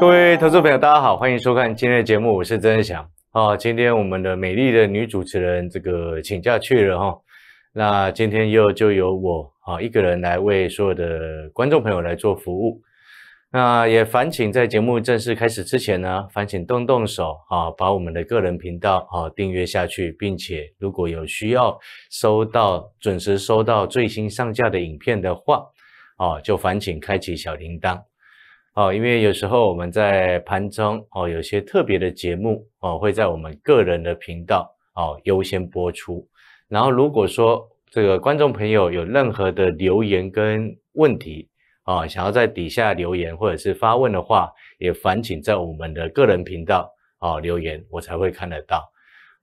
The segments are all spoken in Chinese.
各位投资朋友，大家好，欢迎收看今天的节目，我是曾祥。啊，今天我们的美丽的女主持人这个请假去了哈，那今天又就由我啊一个人来为所有的观众朋友来做服务。那也烦请在节目正式开始之前呢，烦请动动手啊，把我们的个人频道啊订阅下去，并且如果有需要收到准时收到最新上架的影片的话，啊，就烦请开启小铃铛。哦，因为有时候我们在盘中哦，有些特别的节目哦，会在我们个人的频道哦优先播出。然后，如果说这个观众朋友有任何的留言跟问题啊，想要在底下留言或者是发问的话，也烦请在我们的个人频道哦留言，我才会看得到。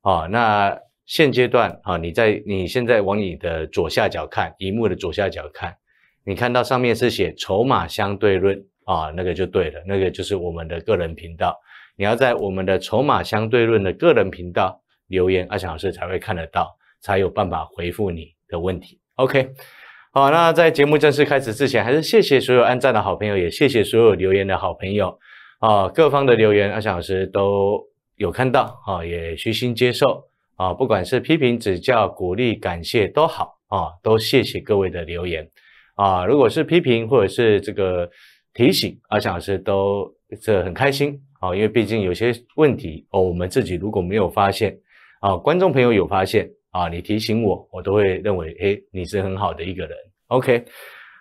哦，那现阶段啊，你在你现在往你的左下角看，荧幕的左下角看，你看到上面是写筹码相对论。啊，那个就对了，那个就是我们的个人频道。你要在我们的《筹码相对论》的个人频道留言，阿强老师才会看得到，才有办法回复你的问题。OK，好，那在节目正式开始之前，还是谢谢所有按赞的好朋友，也谢谢所有留言的好朋友。啊，各方的留言，阿强老师都有看到，啊，也虚心接受。啊，不管是批评、指教、鼓励、感谢都好，啊，都谢谢各位的留言。啊，如果是批评或者是这个。提醒，阿翔老师都这很开心啊，因为毕竟有些问题哦，我们自己如果没有发现啊，观众朋友有发现啊，你提醒我，我都会认为，诶，你是很好的一个人。OK，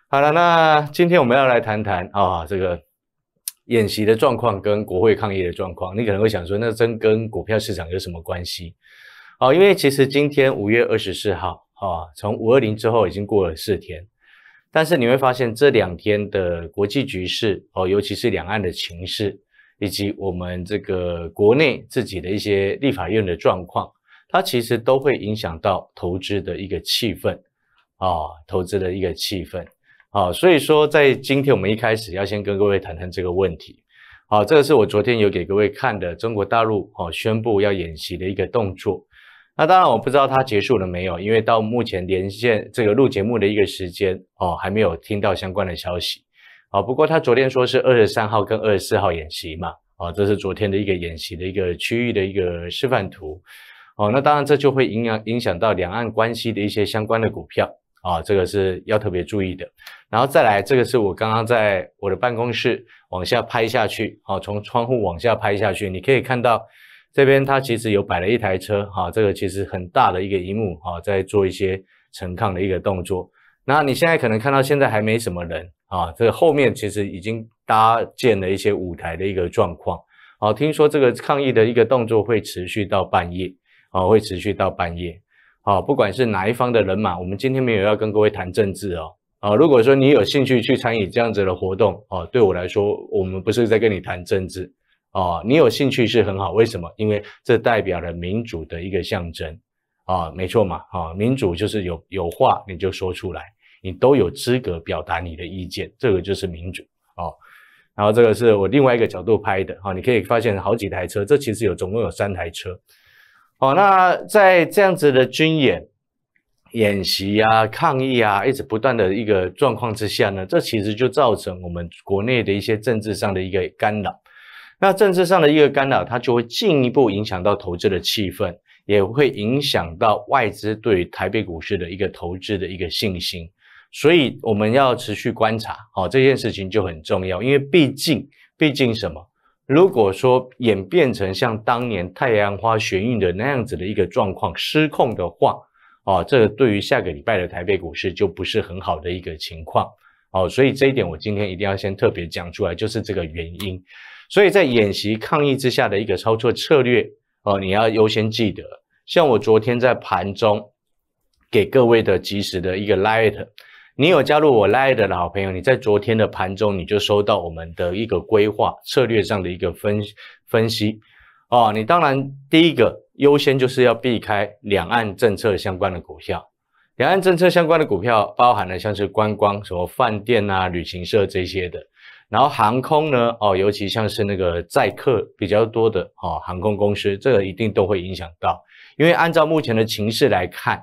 好了，那今天我们要来谈谈啊，这个演习的状况跟国会抗议的状况，你可能会想说，那真跟股票市场有什么关系？哦，因为其实今天五月二十四号啊，从五二零之后已经过了四天。但是你会发现这两天的国际局势哦，尤其是两岸的情势，以及我们这个国内自己的一些立法院的状况，它其实都会影响到投资的一个气氛啊，投资的一个气氛啊。所以说，在今天我们一开始要先跟各位谈谈这个问题。好，这个是我昨天有给各位看的中国大陆哦宣布要演习的一个动作。那当然我不知道它结束了没有，因为到目前连线这个录节目的一个时间哦，还没有听到相关的消息，哦，不过他昨天说是二十三号跟二十四号演习嘛，哦，这是昨天的一个演习的一个区域的一个示范图，哦，那当然这就会影响影响到两岸关系的一些相关的股票，啊，这个是要特别注意的。然后再来，这个是我刚刚在我的办公室往下拍下去，啊，从窗户往下拍下去，你可以看到。这边他其实有摆了一台车哈，这个其实很大的一个荧幕哈，在做一些呈抗的一个动作。那你现在可能看到现在还没什么人啊，这个后面其实已经搭建了一些舞台的一个状况。好，听说这个抗议的一个动作会持续到半夜啊，会持续到半夜。好，不管是哪一方的人马，我们今天没有要跟各位谈政治哦。啊，如果说你有兴趣去参与这样子的活动啊，对我来说，我们不是在跟你谈政治。哦，你有兴趣是很好，为什么？因为这代表了民主的一个象征，啊，没错嘛，啊，民主就是有有话你就说出来，你都有资格表达你的意见，这个就是民主哦。然后这个是我另外一个角度拍的，哈，你可以发现好几台车，这其实有总共有三台车，哦，那在这样子的军演演习啊、抗议啊，一直不断的一个状况之下呢，这其实就造成我们国内的一些政治上的一个干扰。那政治上的一个干扰，它就会进一步影响到投资的气氛，也会影响到外资对于台北股市的一个投资的一个信心。所以我们要持续观察，哦，这件事情就很重要，因为毕竟，毕竟什么？如果说演变成像当年太阳花旋运的那样子的一个状况失控的话，哦，这对于下个礼拜的台北股市就不是很好的一个情况。哦，所以这一点我今天一定要先特别讲出来，就是这个原因。所以在演习抗议之下的一个操作策略哦，你要优先记得。像我昨天在盘中给各位的及时的一个 l i g h t 你有加入我 l i g h t 的好朋友，你在昨天的盘中你就收到我们的一个规划策略上的一个分分析。哦，你当然第一个优先就是要避开两岸政策相关的股票，两岸政策相关的股票包含了像是观光、什么饭店啊、旅行社这些的。然后航空呢？哦，尤其像是那个载客比较多的哦，航空公司，这个一定都会影响到。因为按照目前的情势来看，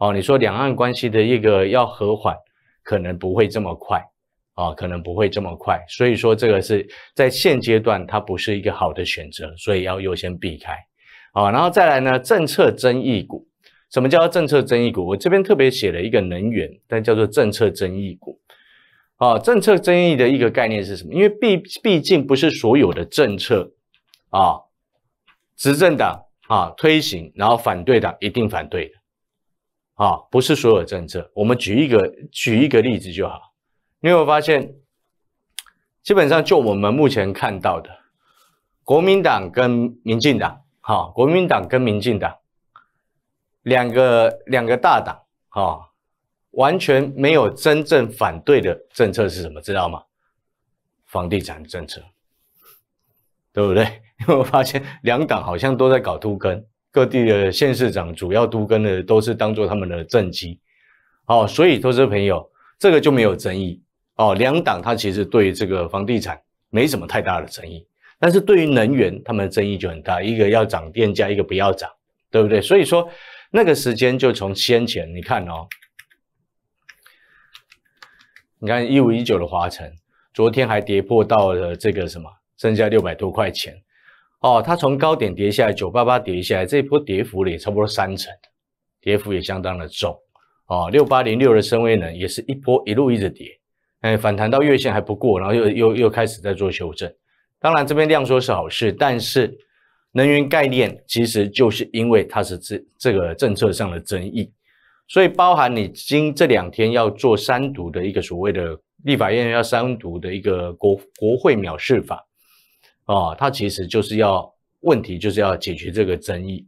哦，你说两岸关系的一个要和缓，可能不会这么快啊，可能不会这么快。所以说这个是在现阶段它不是一个好的选择，所以要优先避开啊。然后再来呢，政策争议股。什么叫政策争议股？我这边特别写了一个能源，但叫做政策争议股。啊，政策争议的一个概念是什么？因为毕毕竟不是所有的政策，啊，执政党啊推行，然后反对党一定反对的，啊，不是所有政策。我们举一个举一个例子就好。你有没有发现，基本上就我们目前看到的，国民党跟民进党，好，国民党跟民进党两个两个大党，啊。完全没有真正反对的政策是什么？知道吗？房地产政策，对不对？我发现两党好像都在搞都跟，各地的县市长主要都跟的都是当做他们的政绩。好，所以投资朋友，这个就没有争议哦。两党他其实对这个房地产没什么太大的争议，但是对于能源，他们的争议就很大。一个要涨电价，一个不要涨，对不对？所以说，那个时间就从先前你看哦。你看一五一九的华晨，昨天还跌破到了这个什么，剩下六百多块钱哦。它从高点跌下来，九八八跌下来，这一波跌幅也差不多三成，跌幅也相当的重哦，六八零六的深威能也是一波一路一直跌，哎，反弹到月线还不过，然后又又又开始在做修正。当然这边量缩是好事，但是能源概念其实就是因为它是这这个政策上的争议。所以包含你今这两天要做三读的一个所谓的立法院要三读的一个国国会藐视法，啊，它其实就是要问题就是要解决这个争议，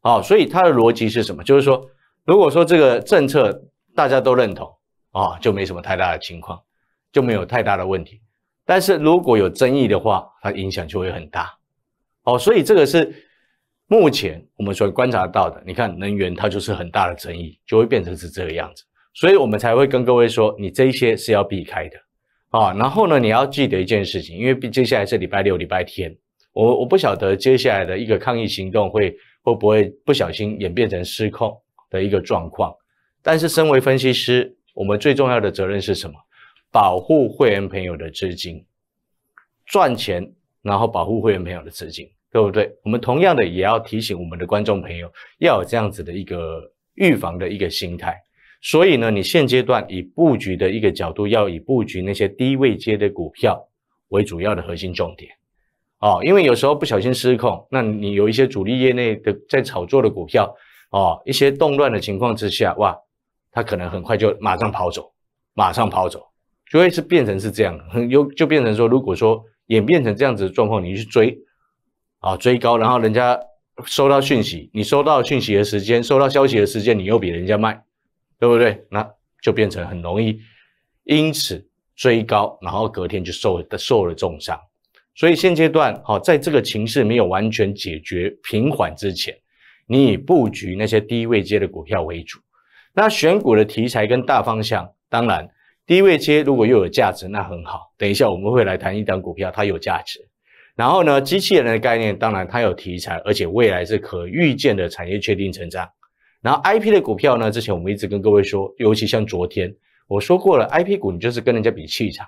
啊，所以它的逻辑是什么？就是说，如果说这个政策大家都认同，啊，就没什么太大的情况，就没有太大的问题。但是如果有争议的话，它影响就会很大，哦，所以这个是。目前我们所观察到的，你看能源它就是很大的争议，就会变成是这个样子，所以我们才会跟各位说，你这些是要避开的啊。然后呢，你要记得一件事情，因为接下来是礼拜六、礼拜天，我我不晓得接下来的一个抗议行动会会不会不小心演变成失控的一个状况。但是身为分析师，我们最重要的责任是什么？保护会员朋友的资金，赚钱，然后保护会员朋友的资金。对不对？我们同样的也要提醒我们的观众朋友，要有这样子的一个预防的一个心态。所以呢，你现阶段以布局的一个角度，要以布局那些低位接的股票为主要的核心重点。哦，因为有时候不小心失控，那你有一些主力业内的在炒作的股票，哦，一些动乱的情况之下，哇，它可能很快就马上跑走，马上跑走，就会是变成是这样，很有就变成说，如果说演变成这样子的状况，你去追。啊，追高，然后人家收到讯息，你收到讯息的时间，收到消息的时间，你又比人家慢，对不对？那就变成很容易，因此追高，然后隔天就受受了重伤。所以现阶段，好，在这个情势没有完全解决平缓之前，你以布局那些低位接的股票为主。那选股的题材跟大方向，当然低位接如果又有价值，那很好。等一下我们会来谈一张股票，它有价值。然后呢，机器人的概念，当然它有题材，而且未来是可预见的产业确定成长。然后 I P 的股票呢，之前我们一直跟各位说，尤其像昨天我说过了，I P 股你就是跟人家比气场。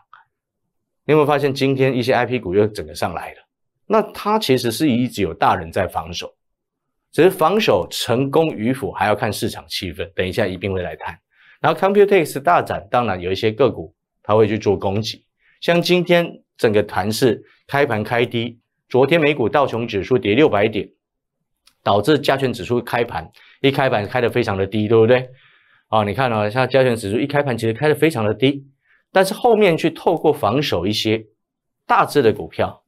你有没有发现今天一些 I P 股又整个上来了？那它其实是一直有大人在防守，只是防守成功与否还要看市场气氛。等一下一定会来谈。然后 Computex 大展，当然有一些个股它会去做攻击，像今天整个团市。开盘开低，昨天美股道琼指数跌六百点，导致加权指数开盘一开盘开的非常的低，对不对？啊，你看哦，像加权指数一开盘其实开的非常的低，但是后面去透过防守一些大致的股票，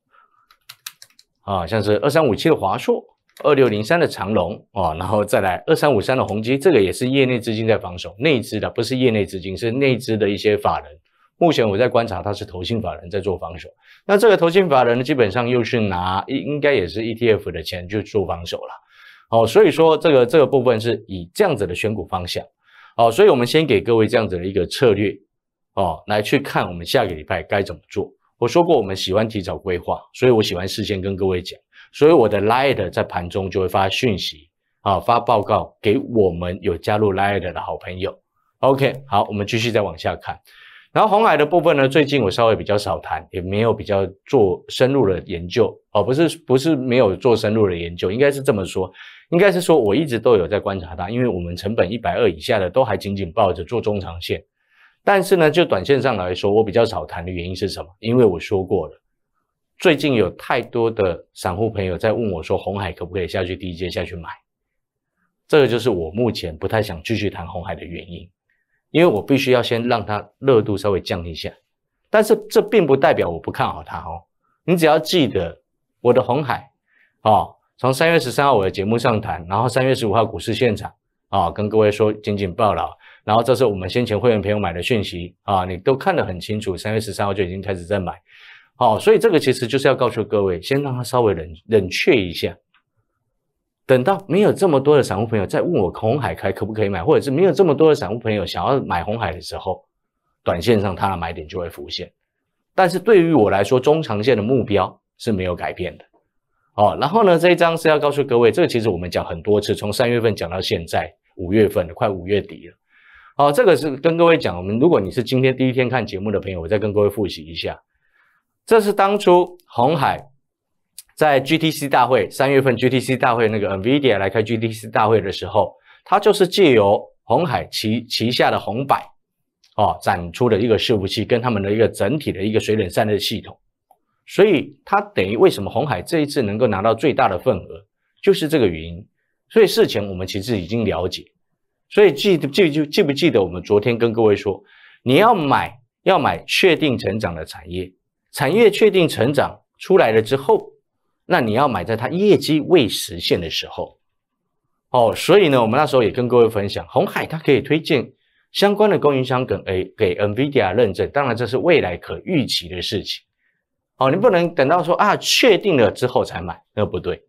啊，像是二三五七的华硕，二六零三的长龙啊，然后再来二三五三的宏基，这个也是业内资金在防守内资的，不是业内资金，是内资的一些法人。目前我在观察，他是投信法人在做防守。那这个投信法人呢，基本上又去拿应应该也是 ETF 的钱去做防守了。好，所以说这个这个部分是以这样子的选股方向。好，所以我们先给各位这样子的一个策略，哦，来去看我们下个礼拜该怎么做。我说过，我们喜欢提早规划，所以我喜欢事先跟各位讲。所以我的 Lite 在盘中就会发讯息，啊，发报告给我们有加入 Lite 的好朋友。OK，好，我们继续再往下看。然后红海的部分呢，最近我稍微比较少谈，也没有比较做深入的研究哦，不是不是没有做深入的研究，应该是这么说，应该是说我一直都有在观察它，因为我们成本一百二以下的都还紧紧抱着做中长线，但是呢，就短线上来说，我比较少谈的原因是什么？因为我说过了，最近有太多的散户朋友在问我说，红海可不可以下去低阶下去买，这个就是我目前不太想继续谈红海的原因。因为我必须要先让它热度稍微降一下，但是这并不代表我不看好它哦。你只要记得我的红海，哦，从三月十三号我的节目上谈，然后三月十五号股市现场啊，跟各位说紧紧抱牢，然后这是我们先前会员朋友买的讯息啊，你都看得很清楚，三月十三号就已经开始在买，好，所以这个其实就是要告诉各位，先让它稍微冷冷却一下。等到没有这么多的散户朋友在问我红海开可不可以买，或者是没有这么多的散户朋友想要买红海的时候，短线上它的买点就会浮现。但是对于我来说，中长线的目标是没有改变的。哦，然后呢，这一张是要告诉各位，这个其实我们讲很多次，从三月份讲到现在五月份了，快五月底了。哦，这个是跟各位讲，我们如果你是今天第一天看节目的朋友，我再跟各位复习一下，这是当初红海。在 GTC 大会三月份，GTC 大会那个 NVIDIA 来开 GTC 大会的时候，它就是借由红海旗旗下的红百，哦展出的一个服务器跟他们的一个整体的一个水冷散热系统。所以它等于为什么红海这一次能够拿到最大的份额，就是这个原因。所以事前我们其实已经了解。所以记记就记不记得我们昨天跟各位说，你要买要买确定成长的产业，产业确定成长出来了之后。那你要买在它业绩未实现的时候，哦，所以呢，我们那时候也跟各位分享，红海它可以推荐相关的供应商跟 A 给 NVIDIA 认证，当然这是未来可预期的事情，哦，你不能等到说啊确定了之后才买，那不对，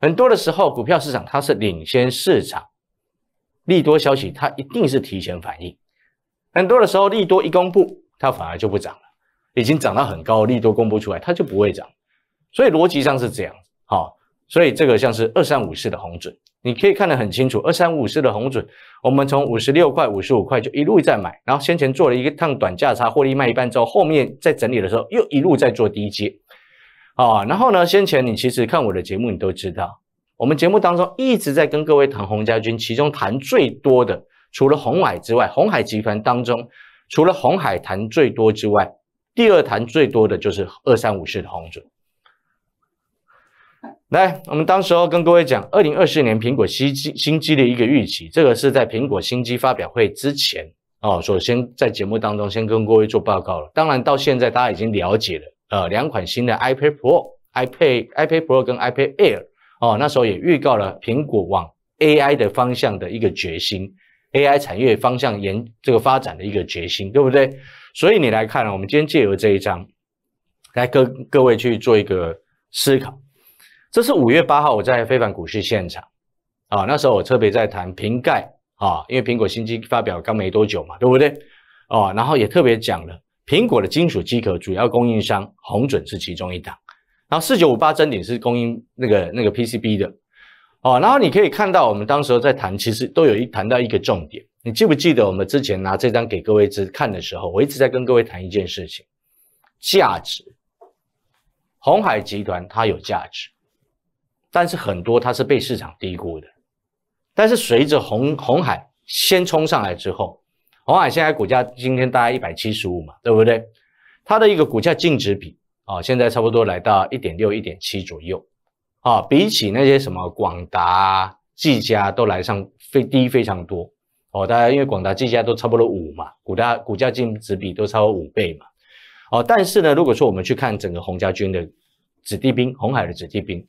很多的时候股票市场它是领先市场，利多消息它一定是提前反应，很多的时候利多一公布，它反而就不涨了，已经涨到很高，利多公布出来它就不会涨。所以逻辑上是这样子，好，所以这个像是二三五式的红准，你可以看得很清楚。二三五式的红准，我们从五十六块、五十五块就一路在买，然后先前做了一个趟短价差获利卖一半之后，后面在整理的时候又一路在做低阶。啊，然后呢，先前你其实看我的节目，你都知道，我们节目当中一直在跟各位谈洪家军，其中谈最多的，除了红海之外，红海集团当中，除了红海谈最多之外，第二谈最多的就是二三五式的红准。来，我们当时候跟各位讲，二零二四年苹果新机新机的一个预期，这个是在苹果新机发表会之前哦，首先在节目当中先跟各位做报告了。当然到现在大家已经了解了，呃，两款新的 iPad Pro、iPad iPad Pro 跟 iPad Air 哦，那时候也预告了苹果往 AI 的方向的一个决心，AI 产业方向沿这个发展的一个决心，对不对？所以你来看，我们今天借由这一章，来各各位去做一个思考。这是五月八号，我在非凡股市现场，啊，那时候我特别在谈瓶盖啊，因为苹果新机发表刚没多久嘛，对不对？啊，然后也特别讲了苹果的金属机壳主要供应商红准是其中一档，然后四九五八真顶是供应那个那个 PCB 的，哦，然后你可以看到我们当时候在谈，其实都有一谈到一个重点，你记不记得我们之前拿这张给各位一看的时候，我一直在跟各位谈一件事情，价值，红海集团它有价值。但是很多它是被市场低估的，但是随着红红海先冲上来之后，红海现在股价今天大概一百七十五嘛，对不对？它的一个股价净值比啊，现在差不多来到一点六、一点七左右啊，比起那些什么广达、技嘉都来上非低非常多哦。大家因为广达、技嘉都差不多五嘛，股价股价净值比都超过五倍嘛。哦，但是呢，如果说我们去看整个洪家军的子弟兵，红海的子弟兵。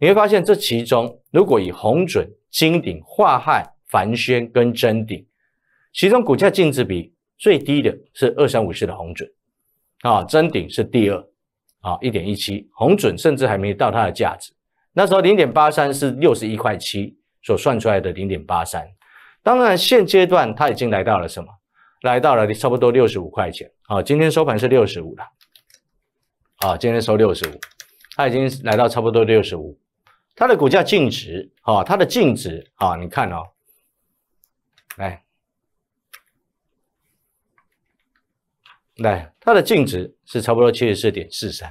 你会发现这其中，如果以红准、金鼎、化害、凡轩跟真鼎，其中股价净值比最低的是二三五四的红准，啊，真鼎是第二，啊，一点一七，红准甚至还没到它的价值。那时候零点八三是六十一块七所算出来的零点八三，当然现阶段它已经来到了什么？来到了差不多六十五块钱，啊，今天收盘是六十五了，啊，今天收六十五，它已经来到差不多六十五。它的股价净值啊，它的净值啊，你看哦，来，来，它的净值是差不多七十四点四三，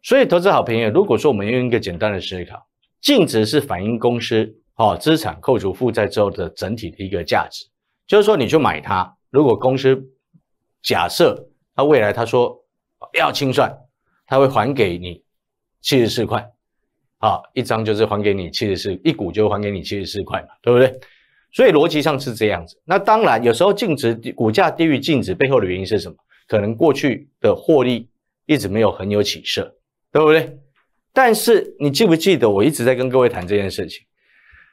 所以投资好朋友，如果说我们用一个简单的思考，净值是反映公司哦资产扣除负债之后的整体的一个价值，就是说你去买它，如果公司假设它未来它说要清算，它会还给你七十四块。好，一张就是还给你七十四，一股就还给你七十四块嘛，对不对？所以逻辑上是这样子。那当然，有时候净值股价低于净值背后的原因是什么？可能过去的获利一直没有很有起色，对不对？但是你记不记得我一直在跟各位谈这件事情？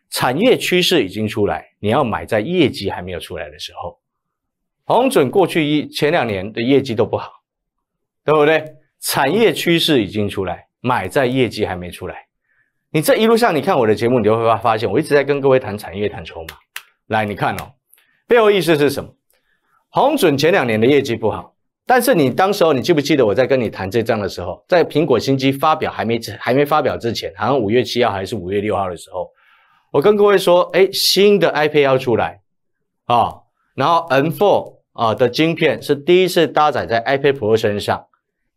产业趋势已经出来，你要买在业绩还没有出来的时候。红准过去一前两年的业绩都不好，对不对？产业趋势已经出来，买在业绩还没出来。你这一路上，你看我的节目，你就会发发现，我一直在跟各位谈产业，谈筹码。来，你看哦，背后意思是什么？红准前两年的业绩不好，但是你当时候，你记不记得我在跟你谈这账的时候，在苹果新机发表还没还没发表之前，好像五月七号还是五月六号的时候，我跟各位说，哎，新的 iPad 要出来啊，然后 N4 啊的晶片是第一次搭载在 iPad Pro 身上。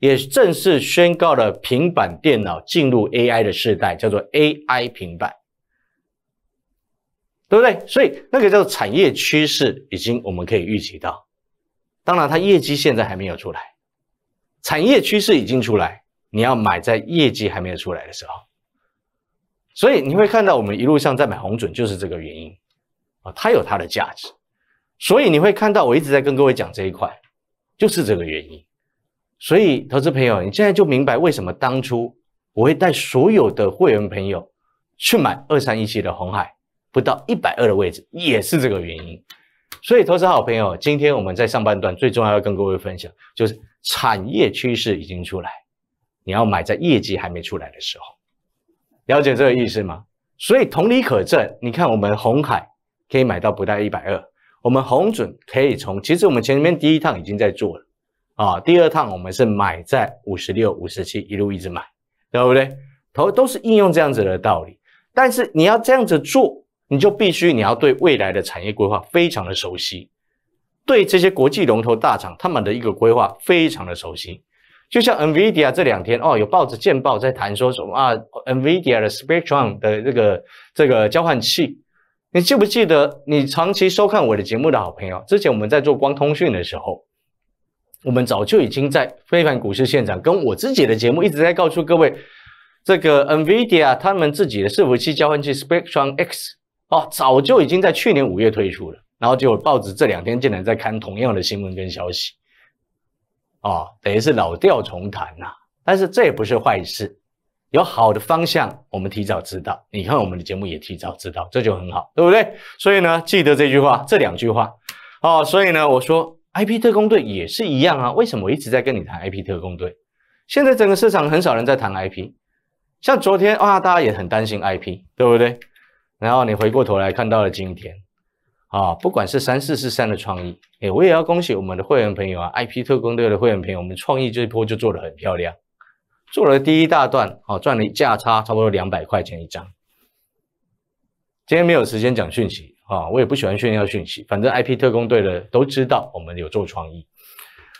也正式宣告了平板电脑进入 AI 的时代，叫做 AI 平板，对不对？所以那个叫做产业趋势已经我们可以预期到。当然，它业绩现在还没有出来，产业趋势已经出来，你要买在业绩还没有出来的时候。所以你会看到我们一路上在买红准，就是这个原因啊，它有它的价值。所以你会看到我一直在跟各位讲这一块，就是这个原因。所以，投资朋友，你现在就明白为什么当初我会带所有的会员朋友去买二三一七的红海，不到一百二的位置，也是这个原因。所以，投资好朋友，今天我们在上半段最重要要跟各位分享，就是产业趋势已经出来，你要买在业绩还没出来的时候，了解这个意思吗？所以，同理可证，你看我们红海可以买到不到一百二，我们红准可以从，其实我们前面第一趟已经在做了。啊，第二趟我们是买在五十六、五十七，一路一直买，对不对？投都是应用这样子的道理，但是你要这样子做，你就必须你要对未来的产业规划非常的熟悉，对这些国际龙头大厂他们的一个规划非常的熟悉。就像 Nvidia 这两天哦，有报纸见报在谈说什么啊，Nvidia 的 Spectrum 的这个这个交换器，你记不记得？你长期收看我的节目的好朋友，之前我们在做光通讯的时候。我们早就已经在非凡股市现场，跟我自己的节目一直在告诉各位，这个 NVIDIA 他们自己的伺服器交换器 Spectrum X 哦，早就已经在去年五月推出了，然后就报纸这两天竟然在看同样的新闻跟消息，哦，等于是老调重弹呐。但是这也不是坏事，有好的方向，我们提早知道。你看我们的节目也提早知道，这就很好，对不对？所以呢，记得这句话，这两句话哦。所以呢，我说。IP 特工队也是一样啊，为什么我一直在跟你谈 IP 特工队？现在整个市场很少人在谈 IP，像昨天啊，大家也很担心 IP，对不对？然后你回过头来看到了今天啊，不管是三四四三的创意，哎，我也要恭喜我们的会员朋友啊，IP 特工队的会员朋友，我们创意这一波就做的很漂亮，做了第一大段，哦，赚了价差，差不多两百块钱一张。今天没有时间讲讯息。啊，我也不喜欢炫耀讯息，反正 IP 特工队的都知道我们有做创意。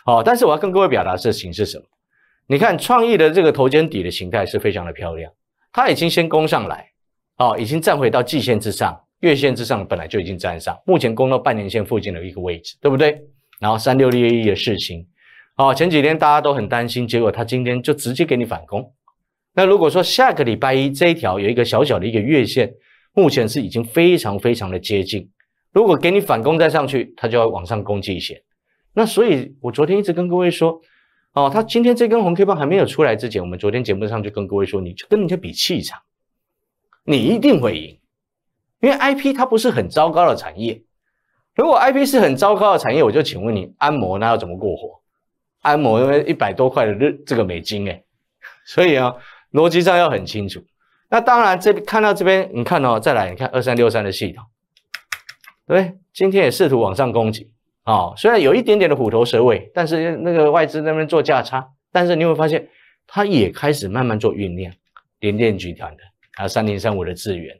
好，但是我要跟各位表达事情是什么？你看创意的这个头肩底的形态是非常的漂亮，它已经先攻上来，哦，已经站回到季线之上、月线之上，本来就已经站上，目前攻到半年线附近的一个位置，对不对？然后三六六一的事情，哦，前几天大家都很担心，结果他今天就直接给你反攻。那如果说下个礼拜一这一条有一个小小的一个月线。目前是已经非常非常的接近，如果给你反攻再上去，它就要往上攻击一些。那所以，我昨天一直跟各位说，哦，他今天这根红 K 棒还没有出来之前，我们昨天节目上就跟各位说，你跟人家比气场，你一定会赢，因为 IP 它不是很糟糕的产业。如果 IP 是很糟糕的产业，我就请问你，按摩那要怎么过活？按摩因为一百多块的日这个美金哎，所以啊，逻辑上要很清楚。那当然，这看到这边，你看哦，再来，你看二三六三的系统，对不对？今天也试图往上攻击，哦，虽然有一点点的虎头蛇尾，但是那个外资那边做价差，但是你会发现，它也开始慢慢做酝酿。联电集团的还有三零三五的资源，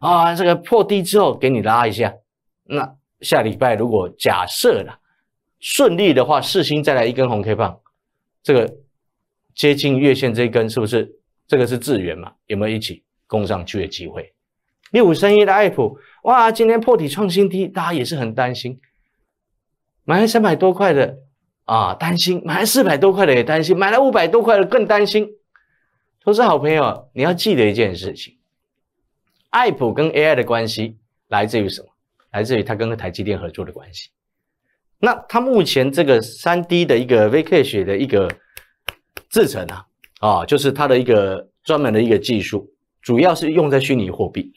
啊，这个破低之后给你拉一下。那下礼拜如果假设啦，顺利的话，四星再来一根红 K 棒，这个接近月线这一根是不是？这个是资源嘛？有没有一起攻上去的机会？六五三一的爱普，哇，今天破底创新低，大家也是很担心。买了三百多块的啊，担心；买了四百多块的也担心；买了五百多块的更担心。投资好朋友，你要记得一件事情：爱普跟 AI 的关系来自于什么？来自于它跟台积电合作的关系。那它目前这个三 D 的一个微刻雪的一个制成啊。啊，就是它的一个专门的一个技术，主要是用在虚拟货币。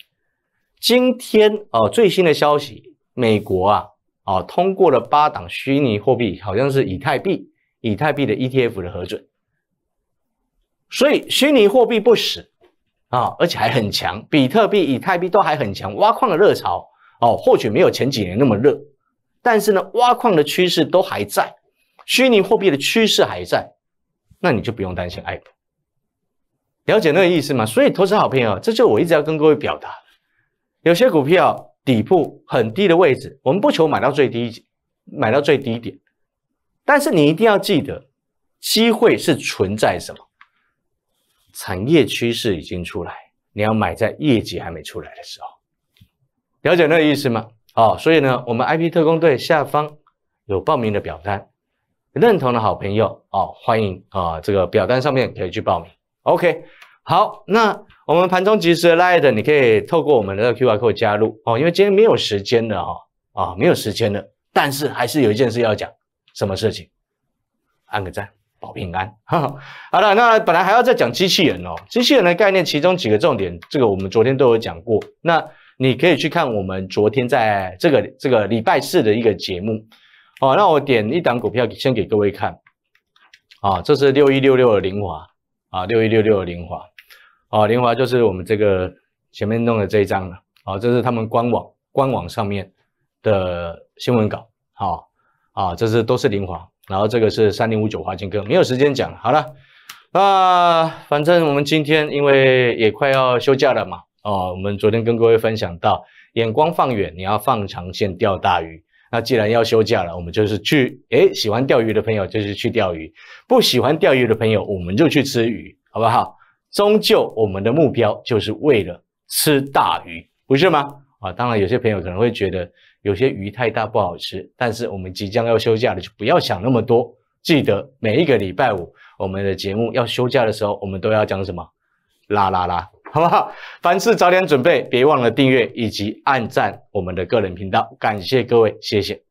今天啊，最新的消息，美国啊啊通过了八档虚拟货币，好像是以太币，以太币的 ETF 的核准。所以虚拟货币不死啊，而且还很强，比特币、以太币都还很强。挖矿的热潮哦，或许没有前几年那么热，但是呢，挖矿的趋势都还在，虚拟货币的趋势还在。那你就不用担心爱普，了解那个意思吗？所以投资好朋友，这就我一直要跟各位表达的。有些股票底部很低的位置，我们不求买到最低点，买到最低点。但是你一定要记得，机会是存在什么？产业趋势已经出来，你要买在业绩还没出来的时候，了解那个意思吗？哦，所以呢，我们 IP 特工队下方有报名的表单。认同的好朋友哦，欢迎啊！这个表单上面可以去报名。OK，好，那我们盘中即时的 l i g h 的，你可以透过我们的 Q r code 加入哦。因为今天没有时间了哈啊，没有时间了。但是还是有一件事要讲，什么事情？按个赞，保平安。好了，那本来还要再讲机器人哦，机器人的概念，其中几个重点，这个我们昨天都有讲过。那你可以去看我们昨天在这个这个礼拜四的一个节目。哦，那我点一档股票先给各位看，啊，这是六一六六的凌华，啊，六一六六的凌华，啊，凌华就是我们这个前面弄的这一张了，啊，这是他们官网官网上面的新闻稿，好，啊，这是都是凌华，然后这个是三零五九华金科，没有时间讲，好了，那反正我们今天因为也快要休假了嘛，哦，我们昨天跟各位分享到，眼光放远，你要放长线钓大鱼。那既然要休假了，我们就是去，哎，喜欢钓鱼的朋友就是去钓鱼；不喜欢钓鱼的朋友，我们就去吃鱼，好不好？终究我们的目标就是为了吃大鱼，不是吗？啊，当然有些朋友可能会觉得有些鱼太大不好吃，但是我们即将要休假了，就不要想那么多。记得每一个礼拜五我们的节目要休假的时候，我们都要讲什么？啦啦啦！好不好？凡事早点准备，别忘了订阅以及按赞我们的个人频道。感谢各位，谢谢。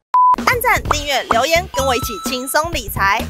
按赞、订阅、留言，跟我一起轻松理财。